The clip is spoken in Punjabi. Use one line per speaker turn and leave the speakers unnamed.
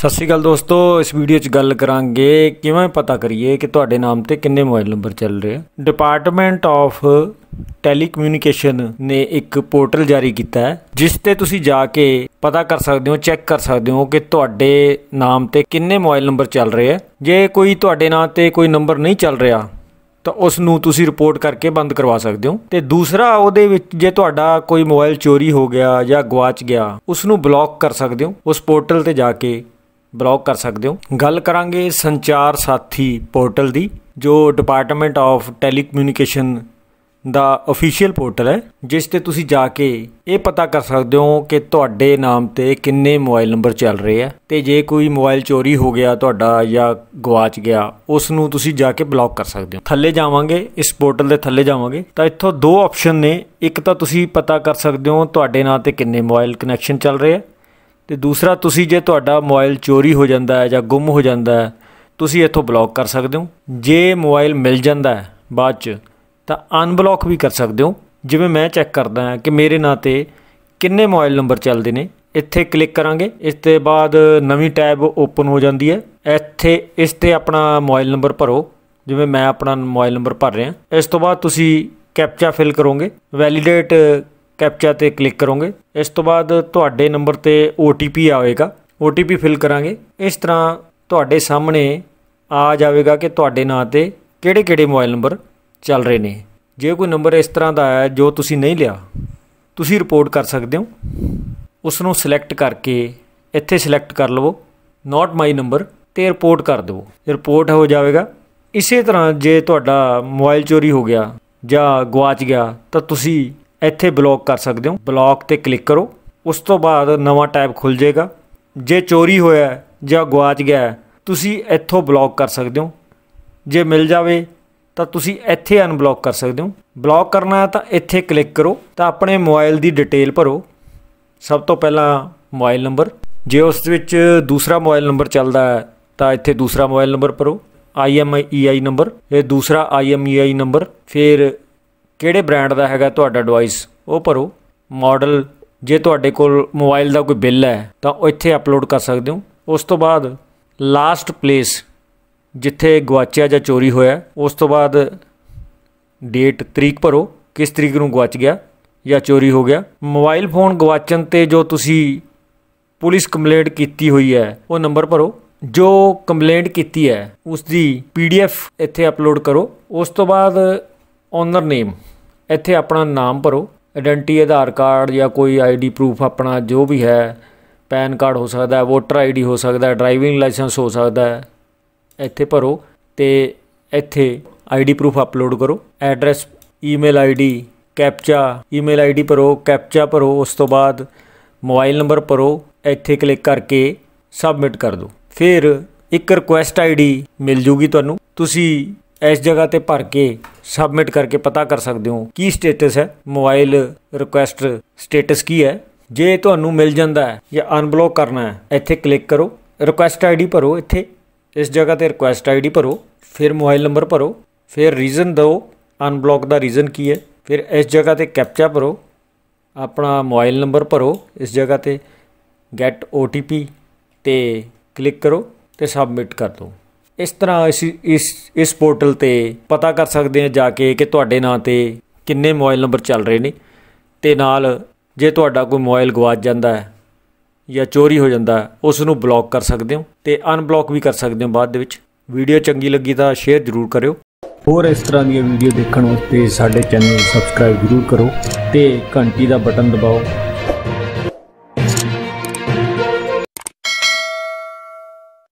ਸਤਿ ਸ਼੍ਰੀ ਅਕਾਲ ਦੋਸਤੋ ਇਸ ਵੀਡੀਓ 'ਚ ਗੱਲ ਕਰਾਂਗੇ ਕਿਵੇਂ ਪਤਾ ਕਰੀਏ ਕਿ ਤੁਹਾਡੇ ਨਾਮ ਤੇ ਕਿੰਨੇ ਮੋਬਾਈਲ ਨੰਬਰ ਚੱਲ ਰਹੇ ਆ ਡਿਪਾਰਟਮੈਂਟ ਆਫ ਟੈਲੀਕਮਿਊਨੀਕੇਸ਼ਨ ਨੇ ਇੱਕ ਪੋਰਟਲ ਜਾਰੀ ਕੀਤਾ ਹੈ ਜਿਸ ਤੇ ਤੁਸੀਂ ਜਾ ਕੇ ਪਤਾ ਕਰ ਸਕਦੇ ਹੋ ਚੈੱਕ ਕਰ ਸਕਦੇ ਹੋ ਕਿ ਤੁਹਾਡੇ ਨਾਮ ਤੇ ਕਿੰਨੇ ਮੋਬਾਈਲ ਨੰਬਰ ਚੱਲ ਰਹੇ ਆ ਜੇ ਕੋਈ ਤੁਹਾਡੇ ਨਾਮ ਤੇ ਕੋਈ ਨੰਬਰ ਨਹੀਂ ਚੱਲ ਰਿਹਾ ਤਾਂ ਉਸ ਨੂੰ ਤੁਸੀਂ ਰਿਪੋਰਟ ਕਰਕੇ ਬੰਦ ਕਰਵਾ ਸਕਦੇ ਹੋ ਤੇ ਦੂਸਰਾ ਉਹਦੇ ਵਿੱਚ ਜੇ ਤੁਹਾਡਾ ਕੋਈ ਮੋਬਾਈਲ ਚੋਰੀ ਹੋ ਗਿਆ ਜਾਂ ਗਵਾਚ ਗਿਆ ਉਸ ਨੂੰ ਬਲੌਕ ਕਰ ਸਕਦੇ ਹੋ ਉਸ ਪੋਰਟਲ ਤੇ ਜਾ ਕੇ ਬਲੌਕ ਕਰ ਸਕਦੇ ਹੋ ਗੱਲ ਕਰਾਂਗੇ ਸੰਚਾਰ ਸਾਥੀ ਪੋਰਟਲ ਦੀ ਜੋ ਡਿਪਾਰਟਮੈਂਟ ਆਫ ਟੈਲੀਕਮਿਊਨੀਕੇਸ਼ਨ ਦਾ ਅਫੀਸ਼ੀਅਲ ਪੋਰਟਲ ਹੈ ਜਿਸ ਤੇ ਤੁਸੀਂ ਜਾ ਕੇ ਇਹ ਪਤਾ ਕਰ ਸਕਦੇ ਹੋ ਕਿ ਤੁਹਾਡੇ ਨਾਮ ਤੇ ਕਿੰਨੇ ਮੋਬਾਈਲ ਨੰਬਰ ਚੱਲ ਰਹੇ ਆ ਤੇ ਜੇ ਕੋਈ ਮੋਬਾਈਲ ਚੋਰੀ ਹੋ ਗਿਆ ਤੁਹਾਡਾ ਜਾਂ ਗਵਾਚ ਗਿਆ ਉਸ ਨੂੰ ਤੁਸੀਂ ਜਾ ਕੇ ਬਲੌਕ ਕਰ ਸਕਦੇ ਹੋ ਥੱਲੇ ਜਾਵਾਂਗੇ ਇਸ ਪੋਰਟਲ ਦੇ ਥੱਲੇ ਜਾਵਾਂਗੇ ਤਾਂ ਇੱਥੋਂ ਦੋ ਆਪਸ਼ਨ ਨੇ ਇੱਕ ਤਾਂ ਤੁਸੀਂ ਪਤਾ ਕਰ ਸਕਦੇ ਹੋ ਤੁਹਾਡੇ ਨਾਮ ਤੇ ਕਿੰਨੇ ਮੋਬਾਈਲ ਕਨੈਕਸ਼ਨ ਚੱਲ ਰਹੇ ਆ ਤੇ ਦੂਸਰਾ ਤੁਸੀਂ ਜੇ ਤੁਹਾਡਾ ਮੋਬਾਈਲ ਚੋਰੀ ਹੋ ਜਾਂਦਾ ਹੈ ਜਾਂ ਗੁੰਮ ਹੋ ਜਾਂਦਾ ਹੈ ਤੁਸੀਂ ਇੱਥੋਂ ਬਲੌਕ ਕਰ ਸਕਦੇ ਹੋ ਜੇ ਮੋਬਾਈਲ ਮਿਲ ਜਾਂਦਾ ਹੈ ਬਾਅਦ ਚ ਤਾਂ ਅਨਬਲੌਕ ਵੀ ਕਰ ਸਕਦੇ ਹੋ ਜਿਵੇਂ ਮੈਂ ਚੈੱਕ ਕਰਦਾ ਹਾਂ ਕਿ ਮੇਰੇ ਨਾਂ ਤੇ ਕਿੰਨੇ ਮੋਬਾਈਲ ਨੰਬਰ ਚੱਲਦੇ ਨੇ ਇੱਥੇ ਕਲਿੱਕ ਕਰਾਂਗੇ ਇਸ ਤੇ ਬਾਅਦ ਨਵੀਂ ਟੈਬ ਓਪਨ ਹੋ ਜਾਂਦੀ ਹੈ ਇੱਥੇ ਇਸ ਤੇ ਆਪਣਾ ਮੋਬਾਈਲ ਨੰਬਰ ਭਰੋ ਜਿਵੇਂ ਮੈਂ ਆਪਣਾ ਮੋਬਾਈਲ ਨੰਬਰ ਭਰ ਰਿਹਾ ਇਸ ਤੋਂ ਬਾਅਦ ਤੁਸੀਂ ਕੈਪਚਾ ਫਿਲ ਕਰੋਗੇ ਵੈਲੀਡੇਟ ਕੈਪਚਾ ਤੇ ਕਲਿੱਕ ਕਰੋਗੇ ਇਸ ਤੋਂ ਬਾਅਦ ਤੁਹਾਡੇ ਨੰਬਰ ਤੇ OTP ਆਵੇਗਾ OTP ਫਿਲ ਕਰਾਂਗੇ ਇਸ ਤਰ੍ਹਾਂ ਤੁਹਾਡੇ ਸਾਹਮਣੇ ਆ ਜਾਵੇਗਾ ਕਿ ਤੁਹਾਡੇ ਨਾਂ ਤੇ ਕਿਹੜੇ-ਕਿਹੜੇ ਮੋਬਾਈਲ ਨੰਬਰ ਚੱਲ ਰਹੇ ਨੇ ਜੇ ਕੋਈ ਨੰਬਰ ਇਸ ਤਰ੍ਹਾਂ ਦਾ ਆਇਆ ਜੋ ਤੁਸੀਂ ਨਹੀਂ ਲਿਆ ਤੁਸੀਂ ਰਿਪੋਰਟ ਕਰ ਸਕਦੇ ਹੋ ਉਸ ਨੂੰ ਸਿਲੈਕਟ ਕਰਕੇ ਇੱਥੇ ਸਿਲੈਕਟ ਕਰ ਲਵੋ ਨਾਟ ਮਾਈ ਨੰਬਰ ਤੇ ਰਿਪੋਰਟ ਕਰ ਦਿਓ ਰਿਪੋਰਟ ਹੋ ਜਾਵੇਗਾ ਇਸੇ ਤਰ੍ਹਾਂ ਜੇ ਤੁਹਾਡਾ ਮੋਬਾਈਲ ਚੋਰੀ ਹੋ ਗਿਆ ਜਾਂ ਗਵਾਚ ਗਿਆ ਤਾਂ ਤੁਸੀਂ ਇੱਥੇ ਬਲੌਕ ਕਰ ਸਕਦੇ ਹੋ ਬਲੌਕ ਤੇ ਕਲਿੱਕ ਕਰੋ ਉਸ ਤੋਂ ਬਾਅਦ ਨਵਾਂ ਟੈਬ ਖੁੱਲ ਜਾਏਗਾ ਜੇ ਚੋਰੀ ਹੋਇਆ ਜਾਂ ਗਵਾਚ ਗਿਆ ਤੁਸੀਂ ਇੱਥੋਂ ਬਲੌਕ ਕਰ ਸਕਦੇ ਹੋ ਜੇ ਮਿਲ ਜਾਵੇ ਤਾਂ ਤੁਸੀਂ ਇੱਥੇ ਅਨਬਲੌਕ ਕਰ ਸਕਦੇ ਹੋ ਬਲੌਕ ਕਰਨਾ ਹੈ ਤਾਂ ਇੱਥੇ ਕਲਿੱਕ ਕਰੋ ਤਾਂ ਆਪਣੇ ਮੋਬਾਈਲ ਦੀ ਡਿਟੇਲ ਭਰੋ ਸਭ ਤੋਂ ਪਹਿਲਾਂ ਮੋਬਾਈਲ ਨੰਬਰ ਜੇ ਉਸ ਵਿੱਚ ਦੂਸਰਾ ਮੋਬਾਈਲ ਨੰਬਰ ਚੱਲਦਾ ਹੈ ਤਾਂ ਇੱਥੇ ਦੂਸਰਾ ਮੋਬਾਈਲ ਨੰਬਰ ਭਰੋ IMEI ਨੰਬਰ ਇਹ ਦੂਸਰਾ IMEI ਨੰਬਰ ਫਿਰ ਕਿਹੜੇ ਬ੍ਰਾਂਡ ਦਾ ਹੈਗਾ ਤੁਹਾਡਾ ਡਿਵਾਈਸ ਉਹ ਭਰੋ ਮਾਡਲ ਜੇ ਤੁਹਾਡੇ ਕੋਲ ਮੋਬਾਈਲ ਦਾ ਕੋਈ ਬਿੱਲ ਹੈ ਤਾਂ ਉਹ ਇੱਥੇ ਅਪਲੋਡ ਕਰ ਸਕਦੇ ਹੋ ਉਸ ਤੋਂ ਬਾਅਦ ਲਾਸਟ ਪਲੇਸ ਜਿੱਥੇ ਗਵਾਚਿਆ ਜਾਂ ਚੋਰੀ ਹੋਇਆ ਉਸ ਤੋਂ ਬਾਅਦ ਡੇਟ ਤਰੀਕ ਭਰੋ ਕਿਸ ਤਰੀਕ ਨੂੰ ਗਵਾਚ ਗਿਆ ਜਾਂ ਚੋਰੀ ਹੋ ਗਿਆ ਮੋਬਾਈਲ ਫੋਨ ਗਵਾਚਣ ਤੇ ਜੋ ਤੁਸੀਂ ਪੁਲਿਸ ਕੰਪਲੇਂਟ ਕੀਤੀ ਹੋਈ ਹੈ ਉਹ ਨੰਬਰ ਭਰੋ ਜੋ ਕੰਪਲੇਂਟ ਕੀਤੀ ਹੈ ਉਸ ਦੀ ਪੀਡੀਐਫ ਇੱਥੇ ਅਪਲੋਡ ਕਰੋ ਉਸ ਤੋਂ ਬਾਅਦ ਓਨਰ ਨੇਮ ਇੱਥੇ ਆਪਣਾ ਨਾਮ ਭਰੋ ਆਇਡੈਂਟੀ ਆਧਾਰ ਕਾਰਡ ਜਾਂ ਕੋਈ ਆਈਡੀ ਪ੍ਰੂਫ ਆਪਣਾ ਜੋ ਵੀ ਹੈ ਪੈਨ ਕਾਰਡ ਹੋ ਸਕਦਾ ਹੈ ਵੋਟਰ ਆਈਡੀ ਹੋ ਸਕਦਾ ਹੈ ਡਰਾਈਵਿੰਗ ਲਾਇਸੈਂਸ ਹੋ ਸਕਦਾ ਹੈ ਇੱਥੇ ਭਰੋ ਤੇ ਇੱਥੇ ਆਈਡੀ ਪ੍ਰੂਫ ਅਪਲੋਡ ਕਰੋ address email ID captcha email ID ਭਰੋ ਕੈਪਚਾ ਭਰੋ ਉਸ ਤੋਂ ਬਾਅਦ ਮੋਬਾਈਲ ਨੰਬਰ ਭਰੋ ਇੱਥੇ ਕਲਿੱਕ ਕਰਕੇ ਸਬਮਿਟ ਕਰ ਦਿਓ ਫਿਰ ਇੱਕ ਰਿਕੁਐਸਟ ਆਈਡੀ ਮਿਲ ਜੂਗੀ ਤੁਹਾਨੂੰ ਤੁਸੀਂ ਇਸ ਜਗ੍ਹਾ ਤੇ ਭਰ ਕੇ ਸਬਮਿਟ ਕਰਕੇ ਪਤਾ ਕਰ ਸਕਦੇ ਹੋ ਕੀ ਸਟੇਟਸ ਹੈ ਮੋਬਾਈਲ ਰਿਕੁਐਸਟ ਸਟੇਟਸ ਕੀ ਹੈ ਜੇ ਤੁਹਾਨੂੰ ਮਿਲ ਜਾਂਦਾ ਹੈ ਜਾਂ ਅਨਬਲੌਕ ਕਰਨਾ ਹੈ ਇੱਥੇ ਕਲਿੱਕ ਕਰੋ ਰਿਕੁਐਸਟ ਆਈਡੀ ਭਰੋ ਇੱਥੇ ਇਸ ਜਗ੍ਹਾ ਤੇ ਰਿਕੁਐਸਟ ਆਈਡੀ ਭਰੋ ਫਿਰ ਮੋਬਾਈਲ ਨੰਬਰ ਭਰੋ ਫਿਰ ਰੀਜ਼ਨ ਦਿਓ ਅਨਬਲੌਕ ਦਾ ਰੀਜ਼ਨ ਕੀ ਹੈ ਫਿਰ ਇਸ ਜਗ੍ਹਾ ਤੇ ਕੈਪਚਾ ਭਰੋ ਆਪਣਾ ਮੋਬਾਈਲ ਨੰਬਰ ਭਰੋ ਇਸ ਜਗ੍ਹਾ ਤੇ ਗੈਟ OTP ਤੇ ਕਲਿੱਕ ਕਰੋ ਤੇ ਸਬਮਿਟ ਕਰ ਦਿਓ ਇਸ ਤਰ੍ਹਾਂ ਇਸ ਇਸ ਪੋਰਟਲ ਤੇ ਪਤਾ ਕਰ ਸਕਦੇ ਆ ਜਾ ਕੇ ਕਿ ਤੁਹਾਡੇ ਨਾਂ ਤੇ ਕਿੰਨੇ ਮੋਬਾਈਲ ਨੰਬਰ ਚੱਲ ਰਹੇ ਨੇ ਤੇ ਨਾਲ ਜੇ ਤੁਹਾਡਾ ਕੋਈ ਮੋਬਾਈਲ ਗਵਾਚ ਜਾਂਦਾ ਹੈ ਜਾਂ ਚੋਰੀ ਹੋ ਜਾਂਦਾ ਉਸ ਨੂੰ ਬਲੌਕ ਕਰ ਸਕਦੇ ਹੋ ਤੇ ਅਨਬਲੌਕ ਵੀ ਕਰ ਸਕਦੇ ਹੋ ਬਾਅਦ ਦੇ ਵਿੱਚ ਵੀਡੀਓ ਚੰਗੀ ਲੱਗੀ ਤਾਂ ਸ਼ੇਅਰ ਜ਼ਰੂਰ ਕਰਿਓ ਹੋਰ ਇਸ ਤਰ੍ਹਾਂ ਦੀਆਂ ਵੀਡੀਓ ਦੇਖਣ ਵਾਸਤੇ ਸਾਡੇ ਚੈਨਲ ਨੂੰ ਸਬਸਕ੍ਰਾਈਬ ਜ਼ਰੂਰ ਕਰੋ ਤੇ ਘੰਟੀ ਦਾ ਬਟਨ ਦਬਾਓ